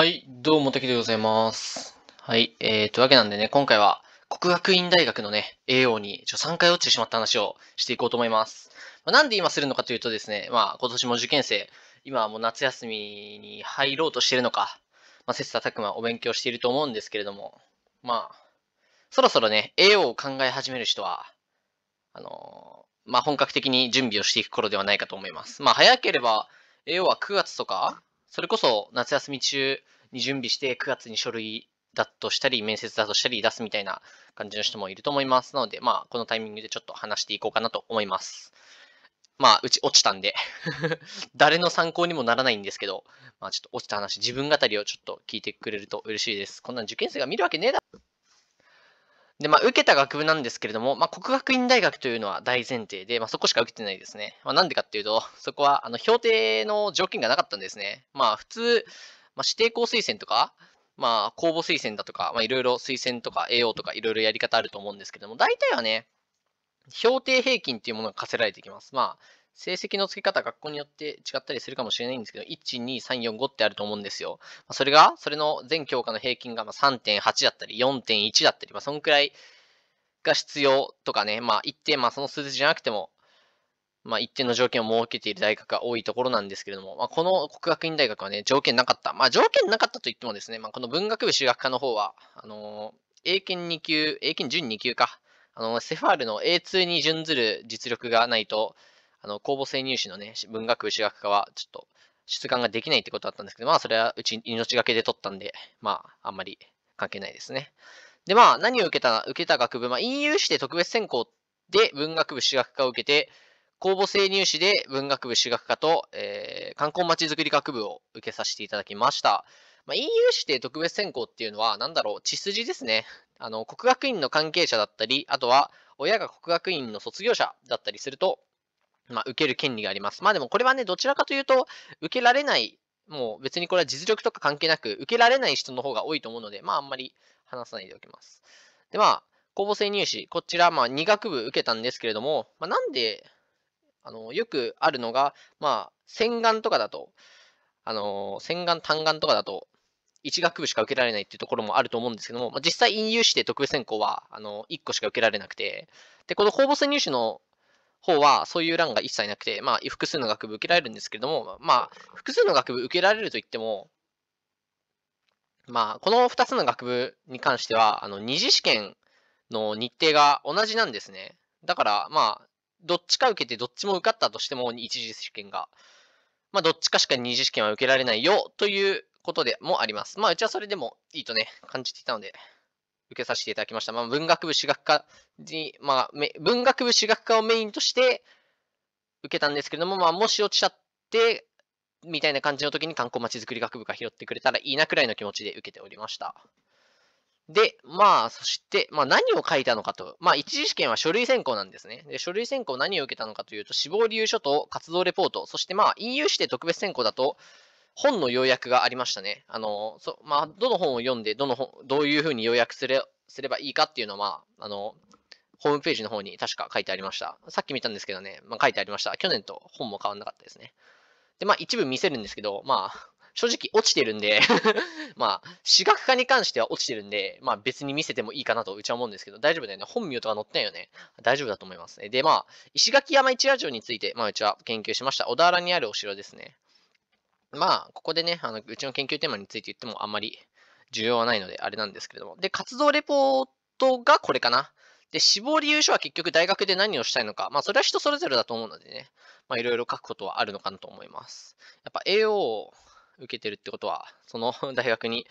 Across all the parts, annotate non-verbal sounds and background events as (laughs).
はい、どうも、たでございます。はい、えー、というわけなんでね、今回は、国学院大学のね、栄養にちょ3回落ちてしまった話をしていこうと思います。まあ、なんで今するのかというとですね、まあ、今年も受験生、今はもう夏休みに入ろうとしてるのか、まあ、切磋琢磨お勉強していると思うんですけれども、まあ、そろそろね、栄養を考え始める人は、あのー、まあ、本格的に準備をしていく頃ではないかと思います。まあ、早ければ、栄養は9月とか、それこそ夏休み中、に準備して9月に書類だとしたり、面接だとしたり出すみたいな感じの人もいると思います。なので、まあ、このタイミングでちょっと話していこうかなと思います。まあ、うち落ちたんで (laughs) 誰の参考にもならないんですけど、まあ、ちょっと落ちた話、自分語りをちょっと聞いてくれると嬉しいです。こんなん受験生が見るわけねえだで、まあ、受けた学部なんですけれども、まあ、国学院大学というのは大前提で、まあ、そこしか受けてないですね。まあ、なんでかっていうと、そこは、あの、評定の条件がなかったんですね。まあ、普通、まあ、指定校推薦とか、まあ、公募推薦だとか、まあ、いろいろ推薦とか AO とかいろいろやり方あると思うんですけども、大体はね、評定平均っていうものが課せられてきます。まあ、成績の付け方、学校によって違ったりするかもしれないんですけど、1、2、3、4、5ってあると思うんですよ。まそれが、それの全教科の平均が3.8だったり、4.1だったり、まあ、そんくらいが必要とかね、まあ、一定、まあ、その数字じゃなくても、まあ、一定の条件を設けている大学が多いところなんですけれども、まあ、この国学院大学はね、条件なかった。まあ、条件なかったといってもですね、まあ、この文学部修学科の方は、あのー、英検2級、英検準2級か、あのー、セファールの A2 に準ずる実力がないと、あの、公募生入試のね、文学部修学科は、ちょっと、出願ができないってことだったんですけど、まあ、それはうち命がけで取ったんで、まあ、あんまり関係ないですね。で、まあ、何を受けた、受けた学部、まあ、EU 試で特別選考で文学部修学科を受けて、公募生入試で文学部私学科と、えー、観光まちづくり学部を受けさせていただきました。まあ、EU 指定特別選考っていうのは、なんだろう、血筋ですね。あの、国学院の関係者だったり、あとは、親が国学院の卒業者だったりすると、まあ、受ける権利があります。まあでもこれはね、どちらかというと、受けられない、もう別にこれは実力とか関係なく、受けられない人の方が多いと思うので、まああんまり話さないでおきます。で、まあ、公募生入試、こちら、まあ2学部受けたんですけれども、まあ、なんであのよくあるのが、まあ、洗顔とかだと、あの洗顔、単眼とかだと、1学部しか受けられないっていうところもあると思うんですけども、まあ、実際、院入試で特別選考はあの1個しか受けられなくて、でこの公募選入試の方はそういう欄が一切なくて、まあ、複数の学部受けられるんですけれども、まあ、複数の学部受けられるといっても、まあ、この2つの学部に関しては、あの二次試験の日程が同じなんですね。だから、まあ、どっちか受けてどっちも受かったとしても一次試験が、まあ、どっちかしか二次試験は受けられないよということでもあります。まあ、うちはそれでもいいとね、感じていたので、受けさせていただきました。まあ、文学部、史学科に、まあ、文学部、史学科をメインとして受けたんですけれども、まあ、もし落ちちゃって、みたいな感じの時に観光まちづくり学部が拾ってくれたらいいなくらいの気持ちで受けておりました。で、まあ、そして、まあ、何を書いたのかと。まあ、一次試験は書類選考なんですね。で、書類選考何を受けたのかというと、死亡理由書と活動レポート、そしてまあ、EU 指定特別選考だと、本の要約がありましたね。あの、そまあ、どの本を読んで、どの本、どういうふうに要約すれすればいいかっていうのは、まあ、あの、ホームページの方に確か書いてありました。さっき見たんですけどね、まあ、書いてありました。去年と本も変わんなかったですね。で、まあ、一部見せるんですけど、まあ、正直落ちてるんで (laughs) まあ、私学科に関しては落ちてるんで、まあ別に見せてもいいかなとうちは思うんですけど、大丈夫だよね。本名とか載ってないよね。大丈夫だと思います。で、まあ、石垣山一ラジオについて、まあうちは研究しました。小田原にあるお城ですね。まあ、ここでね、あのうちの研究テーマについて言ってもあんまり重要はないので、あれなんですけれども。で、活動レポートがこれかな。で、死亡理由書は結局大学で何をしたいのか、まあそれは人それぞれだと思うのでね、まあいろいろ書くことはあるのかなと思います。やっぱ AO 受けてるってことは、その (laughs) 大学に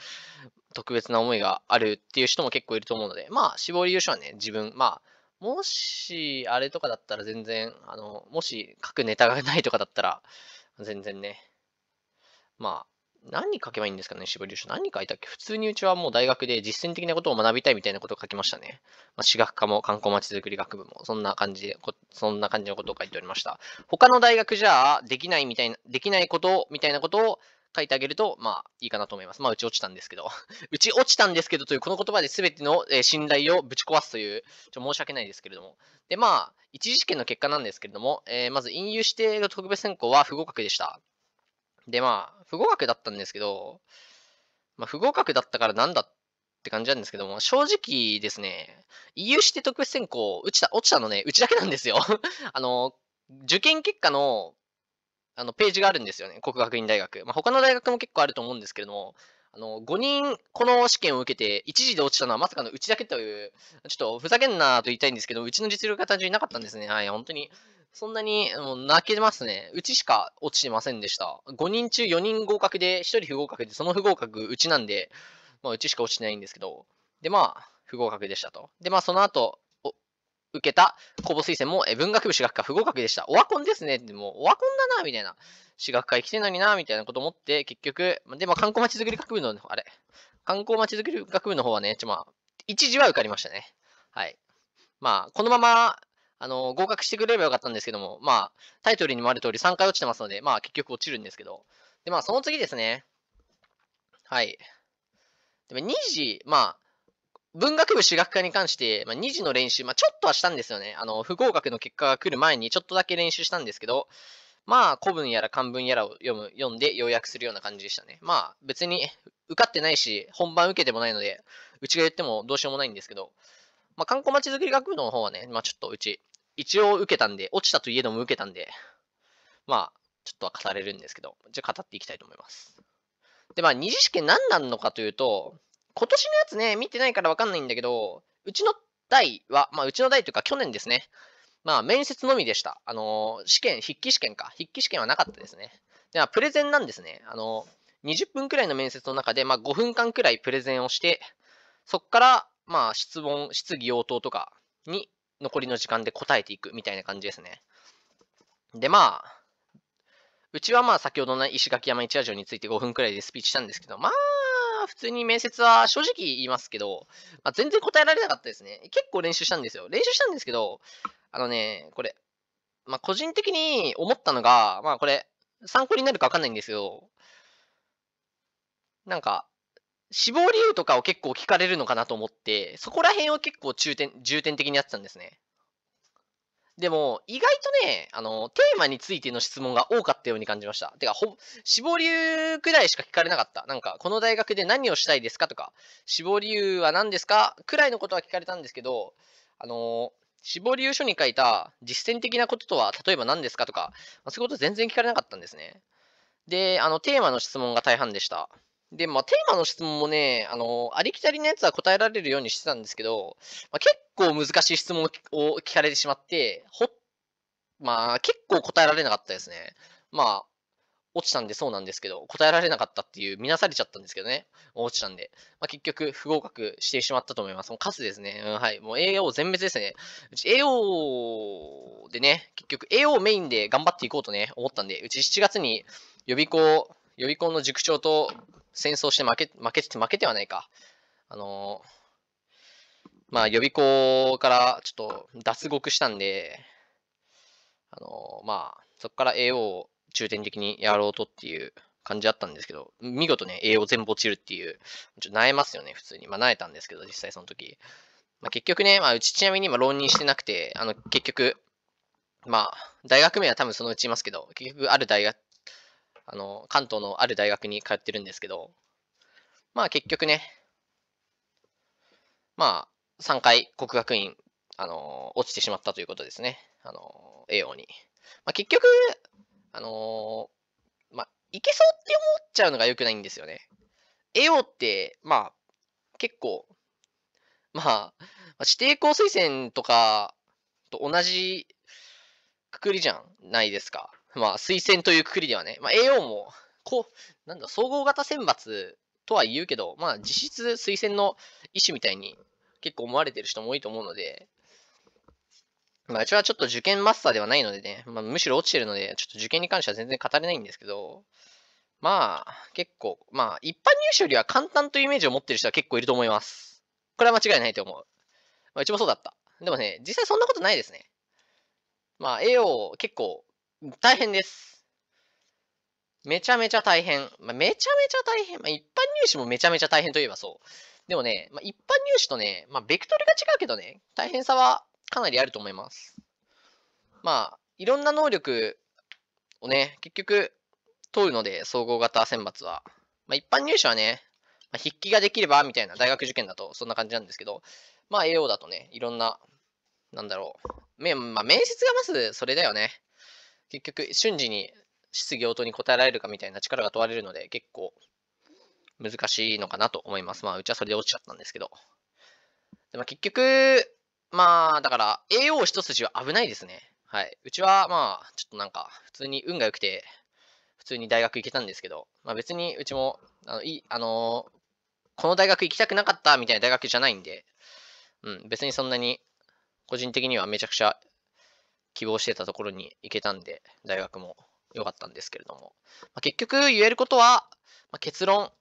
特別な思いがあるっていう人も結構いると思うので、まあ、志望理由書はね、自分、まあ、もし、あれとかだったら全然、あの、もし書くネタがないとかだったら、全然ね、まあ、何書けばいいんですかね、絞り由書。何書いたっけ普通にうちはもう大学で実践的なことを学びたいみたいなことを書きましたね。まあ、私学科も観光まちづくり学部も、そんな感じで、そんな感じのことを書いておりました。他の大学じゃあ、できないみたいな、できないことみたいなことを書いてあげると、まあいいかなと思います。まあ、うち落ちたんですけど。(laughs) うち落ちたんですけどという、この言葉で全ての、え信頼をぶち壊すという、ちょ申し訳ないですけれども。で、まあ、一次試験の結果なんですけれども、えー、まず、引用指定の特別選考は不合格でした。で、まあ、不合格だったんですけど、まあ、不合格だったからなんだって感じなんですけども、正直ですね、EU 指定特別選考、落ちた、落ちたのね、うちだけなんですよ (laughs) あの、受験結果のあのページがあるんですよね、国学院大学。まあ、他の大学も結構あると思うんですけども、あの5人この試験を受けて、1時で落ちたのはまさかのうちだけという、ちょっとふざけんなと言いたいんですけど、うちの実力が単純になかったんですね。はい、本当に。そんなに、もう泣けますね。うちしか落ちてませんでした。5人中4人合格で、1人不合格で、その不合格うちなんで、まあ、うちしか落ちてないんですけど、で、まあ、不合格でしたと。で、まあ、その後、受けた公募推薦も、え文学部私学科不合格でした。オワコンですね。でも、オワコンだな、みたいな。私学科生きてんのにな、みたいなこと思って、結局、で、まあ、観光まちづくり学部の、あれ、観光まちづくり学部の方はね、ちょ、まあ、一時は受かりましたね。はい。まあ、このまま、あの、合格してくれればよかったんですけども、まあ、タイトルにもある通り3回落ちてますので、まあ、結局落ちるんですけど。で、まあ、その次ですね。はい。でも2時、まあ、文学部私学科に関して、まあ、2次の練習、まあ、ちょっとはしたんですよね。あの、不合格の結果が来る前にちょっとだけ練習したんですけど、まあ、古文やら漢文やらを読む、読んで要約するような感じでしたね。まあ、別に受かってないし、本番受けてもないので、うちが言ってもどうしようもないんですけど、まあ、観光まちづくり学部の方はね、まあ、ちょっとうち、一応受けたんで、落ちたといえども受けたんで、まあ、ちょっとは語れるんですけど、じゃあ語っていきたいと思います。で、まあ、二次試験何なんのかというと、今年のやつね、見てないからわかんないんだけど、うちの代は、まあ、うちの代というか去年ですね。まあ、面接のみでした。あの、試験、筆記試験か。筆記試験はなかったですね。では、プレゼンなんですね。あの、20分くらいの面接の中で、まあ、5分間くらいプレゼンをして、そこから、まあ、質問、質疑応答とかに残りの時間で答えていくみたいな感じですね。で、まあ、うちはまあ、先ほどの石垣山一夜城について5分くらいでスピーチしたんですけど、まあ、あ、普通に面接は正直言いますけど、まあ、全然答えられなかったですね。結構練習したんですよ。練習したんですけど、あのね、これ、まあ、個人的に思ったのが、まあ、これ、参考になるかわかんないんですけど、なんか、死亡理由とかを結構聞かれるのかなと思って、そこら辺を結構重点重点的にやってたんですね。でも、意外とね、あの、テーマについての質問が多かったように感じました。てか、ほ、死亡理由くらいしか聞かれなかった。なんか、この大学で何をしたいですかとか、死亡理由は何ですかくらいのことは聞かれたんですけど、あの、死亡理由書に書いた実践的なこととは、例えば何ですかとか、そういうこと全然聞かれなかったんですね。で、あの、テーマの質問が大半でした。で、まあ、テーマの質問もね、あの、ありきたりなやつは答えられるようにしてたんですけど、まあ、結構難しい質問を聞かれてしまって、ほまあ、結構答えられなかったですね。まあ、落ちたんでそうなんですけど、答えられなかったっていう、見なされちゃったんですけどね、落ちたんで。まあ、結局、不合格してしまったと思います。もうスですね。うん、はい。もう AO 全滅ですね。うち AO でね、結局 AO メインで頑張っていこうとね、思ったんで、うち7月に予備校、予備校の塾長と戦争して負け、負けて、負けてはないか。あのーまあ、予備校からちょっと脱獄したんで、あの、まあ、そこから AO を重点的にやろうとっていう感じだったんですけど、見事ね、AO 全部落ちるっていう、ちょっと萎えますよね、普通に。まあ、萎えたんですけど、実際その時。まあ、結局ね、まあ、うちちなみに今、浪人してなくて、あの、結局、まあ、大学名は多分そのうちいますけど、結局、ある大学、あの、関東のある大学に通ってるんですけど、まあ、結局ね、まあ、3回国学院、あのー、落ちてしまったということですね。あのー、栄に。まあ、結局、あのー、まあ、いけそうって思っちゃうのが良くないんですよね。A 王って、まあ、結構、まあ、指定校推薦とかと同じくくりじゃないですか。まあ、推薦というくくりではね。まあ、AO も、こう、なんだ、総合型選抜とは言うけど、まあ、実質推薦の意思みたいに結構思われてる人も多いと思うので、まあ、うちはちょっと受験マスターではないのでね、まあ、むしろ落ちてるので、ちょっと受験に関しては全然語れないんですけど、まあ、結構、まあ、一般入試よりは簡単というイメージを持ってる人は結構いると思います。これは間違いないと思う。まあ、うちもそうだった。でもね、実際そんなことないですね。まあ、栄養結構大変です。めちゃめちゃ大変。まあ、めちゃめちゃ大変。まあ、一般入試もめちゃめちゃ大変といえばそう。でもね、まあ、一般入試とね、まあ、ベクトルが違うけどね、大変さはかなりあると思います。まあ、いろんな能力をね、結局問うので、総合型選抜は。まあ、一般入試はね、まあ、筆記ができればみたいな大学受験だとそんな感じなんですけど、まあ AO だとね、いろんな、なんだろう、まあ、面接がまずそれだよね。結局、瞬時に質疑応答に答えられるかみたいな力が問われるので、結構難しいのかなと思います。まあ、うちはそれで落ちちゃったんですけど。でも結局、まあ、だから、AO 一筋は危ないですね。はい。うちは、まあ、ちょっとなんか、普通に運が良くて、普通に大学行けたんですけど、まあ、別にうちも、あの、いい、あのー、この大学行きたくなかったみたいな大学じゃないんで、うん、別にそんなに、個人的にはめちゃくちゃ希望してたところに行けたんで、大学も良かったんですけれども、まあ、結局言えることは、まあ、結論、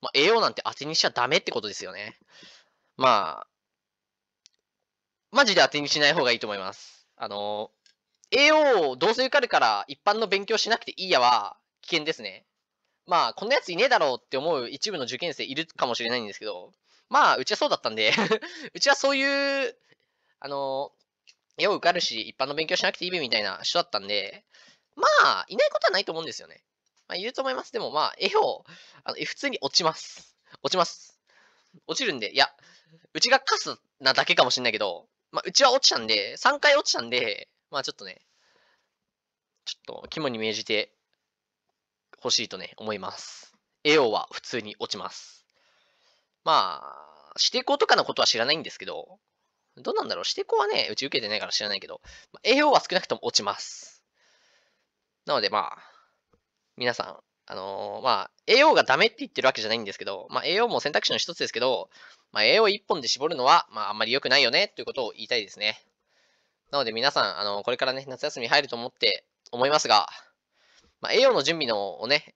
まあ、栄養なんて当てにしちゃダメってことですよね。まあ、マジで当てにしない方がいいと思います。あの、栄養をどうせ受かるから一般の勉強しなくていいやは危険ですね。まあ、こんなやついねえだろうって思う一部の受験生いるかもしれないんですけど、まあ、うちはそうだったんで (laughs) うちはそういう、あの、絵を受かるし、一般の勉強しなくていいべみたいな人だったんで、まあ、いないことはないと思うんですよね。まあ、言うと思います。でもまあ、絵を、あの普通に落ちます。落ちます。落ちるんで、いや、うちがカスなだけかもしんないけど、まあ、うちは落ちたんで、3回落ちたんで、まあちょっとね、ちょっと肝に銘じて欲しいとね、思います。エオは普通に落ちます。まあ、指定校とかのことは知らないんですけど、どうなんだろう指定校はね、うち受けてないから知らないけど、まあ、栄養は少なくとも落ちます。なのでまあ、皆さん、あのー、まあ、栄養がダメって言ってるわけじゃないんですけど、まあ、栄養も選択肢の一つですけど、まあ、栄養一本で絞るのは、まあ、あんまり良くないよね、ということを言いたいですね。なので皆さん、あのー、これからね、夏休み入ると思って、思いますが、まあ、栄養の準備のをね、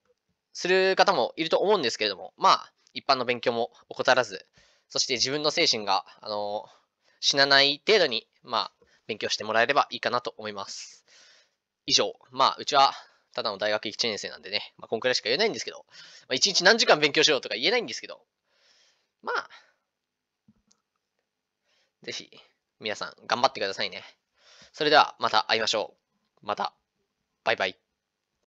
する方もいると思うんですけれども、まあ、一般の勉強も怠らず、そして自分の精神が、あのー、死なない程度に、まあ、勉強してもらえればいいかなと思います。以上、まあ、うちはただの大学1年生なんでね、まあ、こんくらいしか言えないんですけど、まあ、1日何時間勉強しろとか言えないんですけど、まあ、ぜひ、皆さん頑張ってくださいね。それでは、また会いましょう。また、バイバイ。